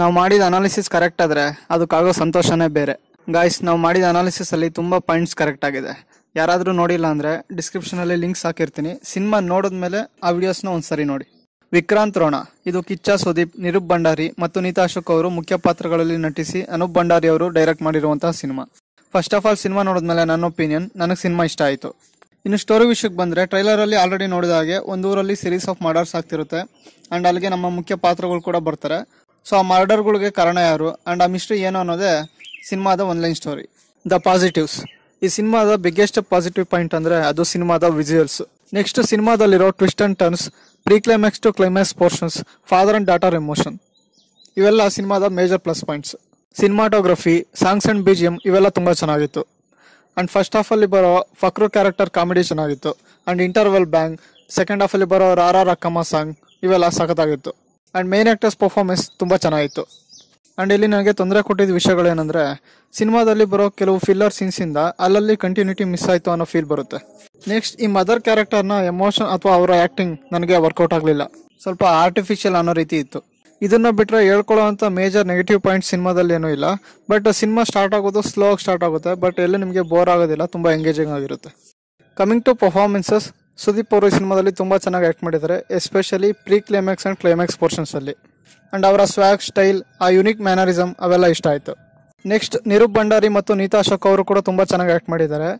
ನಾವು ಮಾಡಿದ analysis correct ಆದರೆ ಅದಕ್ಕಾಗೋ ಸಂತೋಷನೇ ಬೇರೆ ಗಾಯ್ಸ್ ನಾವು ಮಾಡಿದ ಅನಾಲಿಸಿಸಲ್ಲಿ ತುಂಬ ಪಾಯಿಂಟ್ಸ್ ಕರೆಕ್ಟ್ ಆಗಿದೆ ಯಾರಾದರೂ ನೋಡಿಲ್ಲ ಅಂದರೆ ಡಿಸ್ಕ್ರಿಪ್ಷನಲ್ಲಿ ಲಿಂಕ್ಸ್ ಹಾಕಿರ್ತೀನಿ ಸಿನಿಮಾ ನೋಡಿದ್ಮೇಲೆ ಆ ವಿಡಿಯೋಸ್ನ ಒಂದ್ಸರಿ ನೋಡಿ ವಿಕ್ರಾಂತ್ ರೋಣ ಇದು ಕಿಚ್ಚ ಸುದೀಪ್ ನಿರೂಪ್ ಭಂಡಾರಿ ಮತ್ತು ನೀತಾ ಅಶೋಕ್ ಅವರು ಮುಖ್ಯ ಪಾತ್ರಗಳಲ್ಲಿ ನಟಿಸಿ ಅನೂಪ್ ಭಂಡಾರಿ ಅವರು ಡೈರೆಕ್ಟ್ ಮಾಡಿರುವಂತಹ cinema first of all cinema ನೋಡಿದ್ಮೇಲೆ ನನ್ನ ಒಪಿನಿಯನ್ ನನಗೆ ಸಿನಿಮಾ ಇಷ್ಟ ಆಯಿತು ಇನ್ನು ಸ್ಟೋರಿ ವಿಷಯಕ್ಕೆ ಬಂದರೆ ಟ್ರೈಲರಲ್ಲಿ ಆಲ್ರೆಡಿ ನೋಡಿದ ಹಾಗೆ ಒಂದೂರಲ್ಲಿ ಸೀರೀಸ್ ಆಫ್ ಮರ್ಡರ್ಸ್ ಆಗ್ತಿರುತ್ತೆ ಆ್ಯಂಡ್ ಅಲ್ಲಿಗೆ ನಮ್ಮ ಮುಖ್ಯ ಪಾತ್ರಗಳು ಕೂಡ ಬರ್ತಾರೆ ಸೊ ಆ ಮರ್ಡರ್ಗಳಿಗೆ ಕಾರಣ ಯಾರು ಆ್ಯಂಡ್ ಆ ಮಿಸ್ಟ್ರಿ ಏನು ಅನ್ನೋದೇ ಸಿನಿಮಾದ ಲೈನ್ ಸ್ಟೋರಿ ದ ಪಾಸಿಟಿವ್ಸ್ ಈ ಸಿನಿಮಾದ ಬಿಗ್ಗೆಸ್ಟ್ ಪಾಸಿಟಿವ್ ಪಾಯಿಂಟ್ ಅಂದರೆ ಅದು ಸಿನಿಮಾದ ವಿಜುವಲ್ಸ್ ನೆಕ್ಸ್ಟ್ ಸಿನಿಮಾದಲ್ಲಿರೋ twist and turns pre climax to climax portions father and daughter emotion ಇವೆಲ್ಲ ಸಿನಿಮಾದ major plus points cinematography songs and B G M ಇವೆಲ್ಲ ತುಂಬ ಚೆನ್ನಾಗಿತ್ತು ಆ್ಯಂಡ್ ಫಸ್ಟ್ ಹಾಫಲ್ಲಿ ಬರೋ ಫಕ್ರು ಕ್ಯಾರೆಕ್ಟರ್ ಕಾಮಿಡಿ ಚೆನ್ನಾಗಿತ್ತು ಆ್ಯಂಡ್ ಇಂಟರ್ವೆಲ್ ಬ್ಯಾಂಗ್ ಸೆಕೆಂಡ್ ಹಾಫಲ್ಲಿ ಬರೋ ರಾರ ರಕ್ಕಮ್ಮ ಸಾಂಗ್ ಇವೆಲ್ಲ ಸಖತ್ತಾಗಿತ್ತು ಆ್ಯಂಡ್ ಮೇನ್ ಆ್ಯಕ್ಟರ್ಸ್ ಪರ್ಫಾರ್ಮೆನ್ಸ್ ತುಂಬ ಚೆನ್ನಾಗಿತ್ತು ಆ್ಯಂಡ್ ಇಲ್ಲಿ ನನಗೆ ತೊಂದರೆ ಕೊಟ್ಟಿದ್ದ ವಿಷಯಗಳೇನೆಂದರೆ ಸಿನಿಮಾದಲ್ಲಿ ಬರೋ ಕೆಲವು ಫಿಲ್ಲರ್ ಸೀನ್ಸಿಂದ ಅಲ್ಲಲ್ಲಿ ಕಂಟಿನ್ಯೂಟಿ ಮಿಸ್ ಆಯಿತು ಅನ್ನೋ ಫೀಲ್ ಬರುತ್ತೆ ನೆಕ್ಸ್ಟ್ ಈ ಮದರ್ ಕ್ಯಾರೆಕ್ಟರ್ನ ಎಮೋಷನ್ ಅಥವಾ ಅವರ ಆ್ಯಕ್ಟಿಂಗ್ ನನಗೆ ವರ್ಕೌಟ್ ಆಗಲಿಲ್ಲ ಸ್ವಲ್ಪ ಆರ್ಟಿಫಿಷಿಯಲ್ ಅನ್ನೋ ರೀತಿ ಇತ್ತು ಇದನ್ನು ಬಿಟ್ಟರೆ ಹೇಳ್ಕೊಳ್ಳೋವಂಥ ಮೇಜರ್ ನೆಗೆಟಿವ್ ಪಾಯಿಂಟ್ ಸಿನಿಮಾದಲ್ಲಿ ಏನೂ ಇಲ್ಲ ಬಟ್ ಸಿನಿಮಾ ಸ್ಟಾರ್ಟ್ ಆಗೋದು ಸ್ಲೋ ಆಗಿ ಸ್ಟಾರ್ಟ್ ಆಗುತ್ತೆ ಬಟ್ ಎಲ್ಲೂ ನಿಮಗೆ ಬೋರ್ ಆಗೋದಿಲ್ಲ ತುಂಬ ಎಂಗೇಜಿಂಗ್ ಆಗಿರುತ್ತೆ ಕಮಿಂಗ್ ಟು ಪರ್ಫಾರ್ಮೆನ್ಸಸ್ ಸುದೀಪ್ ಅವರು ಈ ಸಿನಿಮಾದಲ್ಲಿ ತುಂಬ ಚೆನ್ನಾಗಿ ಆ್ಯಕ್ಟ್ ಮಾಡಿದ್ದಾರೆ especially pre climax and climax ಪೋರ್ಷನ್ಸಲ್ಲಿ ಆ್ಯಂಡ್ ಅವರ ಸ್ವ್ಯಾಗ್ ಸ್ಟೈಲ್ ಆ ಯುನಿಕ್ ಮ್ಯಾನರಿಸಮ್ ಅವೆಲ್ಲ ಇಷ್ಟ ಆಯಿತು ನೆಕ್ಸ್ಟ್ ನಿರೂಪ್ ಭಂಡಾರಿ ಮತ್ತು ನೀತಾ ಅಶೋಕ್ ಅವರು ಕೂಡ ತುಂಬ ಚೆನ್ನಾಗಿ ಆ್ಯಕ್ಟ್ ಮಾಡಿದ್ದಾರೆ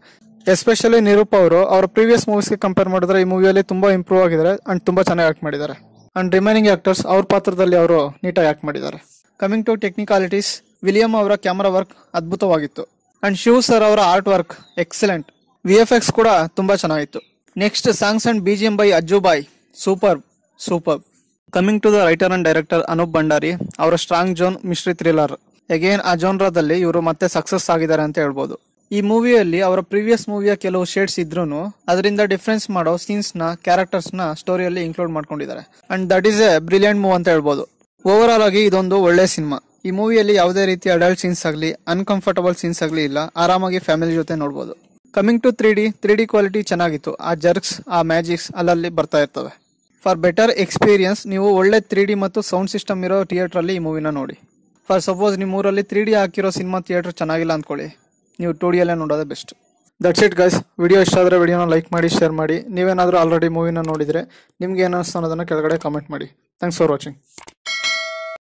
ಎಸ್ಪೆಷಲಿ ನಿರೂಪ್ ಅವರು ಅವರ ಪ್ರೀವಿಯಸ್ ಮೂವೀಸ್ಗೆ ಕಂಪೇರ್ ಮಾಡಿದ್ರೆ ಈ ಮೂವಿಯಲ್ಲಿ ತುಂಬ ಇಂಪ್ರೂವ್ ಆಗಿದ್ದಾರೆ ಆ್ಯಂಡ್ ತುಂಬ ಚೆನ್ನಾಗಿ ಆ್ಯಕ್ಟ್ ಮಾಡಿದ್ದಾರೆ ಆ್ಯಂಡ್ ರಿಮೈನಿಂಗ್ ಆ್ಯಕ್ಟರ್ಸ್ ಅವ್ರ ಪಾತ್ರದಲ್ಲಿ ಅವರು ನೀಟಾಗಿ ಆ್ಯಕ್ಟ್ ಮಾಡಿದ್ದಾರೆ ಕಮಿಂಗ್ ಟು ಟೆಕ್ನಿಕಾಲಿಟೀಸ್ ವಿಲಿಯಂ ಅವರ ಕ್ಯಾಮರಾ ವರ್ಕ್ ಅದ್ಭುತವಾಗಿತ್ತು ಆ್ಯಂಡ್ ಶಿವ್ ಸರ್ ಅವರ art work excellent V F X ಕೂಡ ತುಂಬ ಚೆನ್ನಾಗಿತ್ತು next songs and B G M by Ajjubhai super super coming to the writer and director Anup Bhandari ಅವರ strong genre mystery thriller again ಆ ಜೋನ್ರಾದಲ್ಲಿ ಇವರು ಮತ್ತೆ ಸಕ್ಸಸ್ ಆಗಿದ್ದಾರೆ ಅಂತ ಹೇಳ್ಬೋದು ಈ ಮೂವಿಯಲ್ಲಿ ಅವರ ಪ್ರೀವಿಯಸ್ ಮೂವಿಯ ಕೆಲವು ಶೇಡ್ಸ್ ಇದ್ರೂ ಅದರಿಂದ ಡಿಫ್ರೆನ್ಸ್ ಮಾಡೋ ಸೀನ್ಸ್ ನ ಕ್ಯಾರೆಕ್ಟರ್ಸ್ ನ ಸ್ಟೋರಿಯಲ್ಲಿ ಇನ್ಕ್ಲೂಡ್ ಮಾಡ್ಕೊಂಡಿದ್ದಾರೆ and that is a brilliant move ಅಂತ ಹೇಳ್ಬೋದು ಓವರ್ ಆಲ್ ಆಗಿ ಇದೊಂದು ಒಳ್ಳೆ ಸಿನಿಮಾ ಈ ಮೂವಿಯಲ್ಲಿ ಯಾವುದೇ ರೀತಿ ಅಡಲ್ಟ್ ಸೀನ್ಸ್ ಆಗಲಿ ಅನ್ಕಂಫರ್ಟಬಲ್ ಸೀನ್ಸ್ ಆಗಲಿ ಇಲ್ಲ ಆರಾಮಾಗಿ ಫ್ಯಾಮಿಲಿ ಜೊತೆ ನೋಡ್ಬೋದು coming to three D three D quality ಚೆನ್ನಾಗಿತ್ತು ಆ ಜರ್ಕ್ಸ್ ಆ ಮ್ಯಾಜಿಕ್ಸ್ ಅಲ್ಲಲ್ಲಿ ಬರ್ತಾ ಇರ್ತವೆ ಫಾರ್ ಬೆಟರ್ ಎಕ್ಸ್ಪೀರಿಯನ್ಸ್ ನೀವು ಒಳ್ಳೆ ತ್ರೀ ಡಿ ಮತ್ತು ಸೌಂಡ್ ಸಿಸ್ಟಮ್ ಇರೋ ಥಿಯೇಟ್ರಲ್ಲಿ ಈ ಮೂವಿನ ನೋಡಿ ಫಾರ್ ಸಪೋಸ್ ನಿಮ್ಮ ಊರಲ್ಲಿ ತ್ರೀ ಡಿ ಹಾಕಿರೋ ಸಿನಿಮಾ ಥಿಯೇಟ್ರ್ ಚೆನ್ನಾಗಿಲ್ಲ ಅಂದ್ಕೊಳ್ಳಿ ನೀವು ಟು ಡಿಯಲ್ಲೇ ನೋಡೋದೇ best that's it guys video ಇಷ್ಟ ಆದರೆ ವಿಡಿಯೋನ ಲೈಕ್ ಮಾಡಿ ಶೇರ್ ಮಾಡಿ ನೀವೇನಾದರೂ ಆಲ್ರೆಡಿ ಮೂವಿನ ನೋಡಿದರೆ ನಿಮ್ಗೆ ಏನು ಅನ್ನೋದನ್ನು ಕೆಳಗಡೆ ಕಮೆಂಟ್ ಮಾಡಿ ಥ್ಯಾಂಕ್ಸ್ ಫಾರ್ ವಾಚಿಂಗ್